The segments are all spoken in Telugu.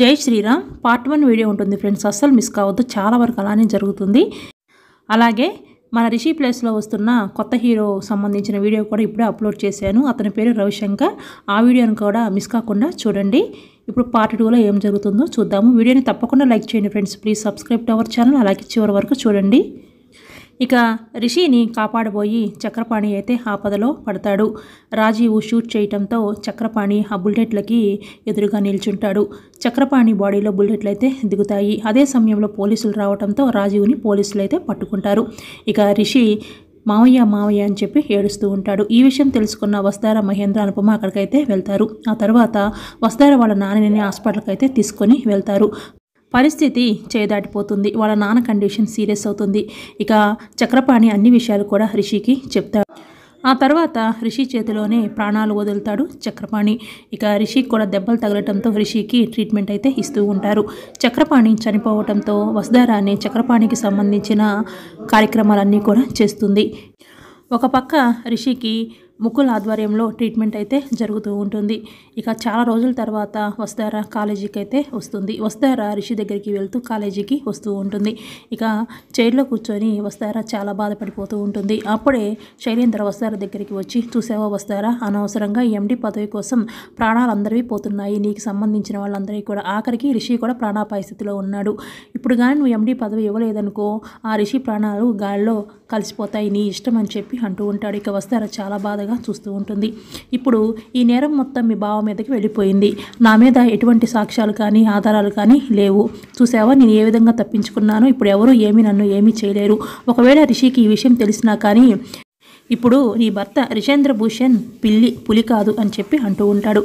జై శ్రీరామ్ పార్ట్ వన్ వీడియో ఉంటుంది ఫ్రెండ్స్ అస్సలు మిస్ కావద్దు చాలా వరకు అలానే జరుగుతుంది అలాగే మన రిషి ప్లేస్లో వస్తున్న కొత్త హీరో సంబంధించిన వీడియో కూడా ఇప్పుడే అప్లోడ్ చేశాను అతని పేరు రవిశంకర్ ఆ వీడియోను కూడా మిస్ కాకుండా చూడండి ఇప్పుడు పార్ట్ టూలో ఏం జరుగుతుందో చూద్దాము వీడియోని తప్పకుండా లైక్ చేయండి friends please subscribe our channel అలాగే చివరి వరకు చూడండి ఇక రిషిని కాపాడబోయి చక్రపాణి అయితే ఆపదలో పడతాడు రాజీవ్ షూట్ చేయటంతో చక్రపాణి ఆ బుల్లెట్లకి ఎదురుగా నిల్చుంటాడు చక్రపాణి బాడీలో బుల్లెట్లు అయితే దిగుతాయి అదే సమయంలో పోలీసులు రావడంతో రాజీవ్ని పోలీసులు అయితే పట్టుకుంటారు ఇక రిషి మావయ్య మావయ్య అని చెప్పి ఏడుస్తూ ఉంటాడు ఈ విషయం తెలుసుకున్న వస్తార మహేంద్ర అనుపమ అక్కడికైతే వెళ్తారు ఆ తర్వాత వస్తార వాళ్ళ నాన్నని హాస్పిటల్కి అయితే తీసుకొని వెళ్తారు పరిస్థితి చేదాటిపోతుంది వాళ్ళ నాన్న కండిషన్ సీరియస్ అవుతుంది ఇక చక్రపాణి అన్ని విషయాలు కూడా రిషికి చెప్తాడు ఆ తర్వాత రిషి చేతిలోనే ప్రాణాలు వదులుతాడు చక్రపాణి ఇక రిషికి కూడా దెబ్బలు తగలటంతో రిషికి ట్రీట్మెంట్ అయితే ఇస్తూ ఉంటారు చక్రపాణి చనిపోవటంతో వసుధారాన్ని చక్రపాణికి సంబంధించిన కార్యక్రమాలన్నీ కూడా చేస్తుంది ఒక పక్క రిషికి ముకుల్ ఆధ్వర్యంలో ట్రీట్మెంట్ అయితే జరుగుతూ ఉంటుంది ఇక చాలా రోజుల తర్వాత వస్తారా కాలేజీకి అయితే వస్తుంది వస్తారా రిషి దగ్గరికి వెళ్తూ కాలేజీకి వస్తూ ఉంటుంది ఇక చైర్లో కూర్చొని వస్తారా చాలా బాధపడిపోతూ ఉంటుంది అప్పుడే శైలేంద్ర వస్తారా దగ్గరికి వచ్చి చూసావా వస్తారా అనవసరంగా ఎండి పదవి కోసం ప్రాణాలు అందరివి పోతున్నాయి నీకు సంబంధించిన వాళ్ళందరికీ కూడా ఆఖరికి రిషి కూడా ప్రాణాపాయ స్థితిలో ఉన్నాడు ఇప్పుడు కానీ నువ్వు ఎండి పదవి ఇవ్వలేదనుకో ఆ రిషి ప్రాణాలు గాలిలో కలిసిపోతాయి నీ ఇష్టం అని చెప్పి అంటూ ఉంటాడు ఇక వస్తారా చాలా బాధగా ఆరాటగా చూస్తూ ఉంటుంది ఇప్పుడు ఈ నేరం మొత్తం మీ బావ మీదకి వెళ్ళిపోయింది నా మీద ఎటువంటి సాక్ష్యాలు కానీ ఆధారాలు కానీ లేవు చూసావా నేను ఏ విధంగా తప్పించుకున్నాను ఇప్పుడు ఎవరు ఏమి నన్ను ఏమీ చేయలేరు ఒకవేళ రిషికి ఈ విషయం తెలిసినా కానీ ఇప్పుడు నీ భర్త రిషేంద్ర భూషణ్ పిల్లి పులి కాదు అని చెప్పి అంటూ ఉంటాడు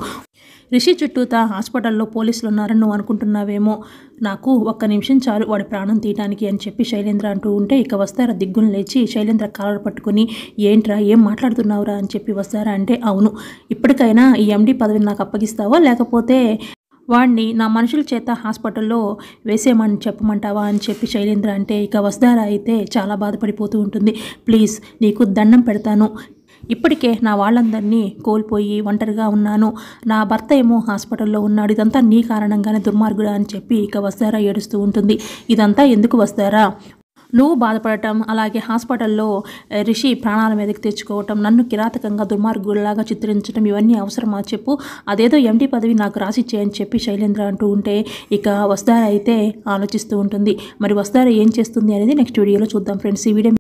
రిషి చుట్టూతా హాస్పిటల్లో పోలీసులు ఉన్నారని నువ్వు అనుకుంటున్నావేమో నాకు ఒక్క నిమిషం చాలు వాడి ప్రాణం తీయడానికి అని చెప్పి శైలేంద్ర అంటూ ఉంటే ఇక వస్తారా దిగ్గును లేచి శైలేంద్ర కాలర్ పట్టుకుని ఏంట్రా ఏం మాట్లాడుతున్నావురా అని చెప్పి వస్తారా అంటే అవును ఇప్పటికైనా ఈ ఎండి పదవిని నాకు అప్పగిస్తావా లేకపోతే వాడిని నా మనుషుల చేత హాస్పిటల్లో వేసేయమని చెప్పమంటావా అని చెప్పి శైలేంద్ర అంటే ఇక వస్తారా అయితే చాలా బాధపడిపోతూ ఉంటుంది ప్లీజ్ నీకు దండం పెడతాను ఇప్పటికే నా వాళ్ళందరినీ కోల్పోయి ఒంటరిగా ఉన్నాను నా భర్త ఏమో హాస్పిటల్లో ఉన్నాడు ఇదంతా నీ కారణంగానే దుర్మార్గుడా అని చెప్పి ఇక వస్తారా ఏడుస్తూ ఉంటుంది ఇదంతా ఎందుకు వస్తారా నువ్వు బాధపడటం అలాగే హాస్పిటల్లో రిషి ప్రాణాల మీదకి తెచ్చుకోవటం నన్ను కిరాతకంగా దుర్మార్గులాగా చిత్రించడం ఇవన్నీ అవసరమా చెప్పు అదేదో ఎండి పదవి నాకు రాసి చేయని చెప్పి శైలేంద్ర అంటూ ఉంటే ఇక వస్తారా అయితే ఆలోచిస్తూ ఉంటుంది మరి వస్తారా ఏం చేస్తుంది అనేది నెక్స్ట్ వీడియోలో చూద్దాం ఫ్రెండ్స్ ఈ వీడియో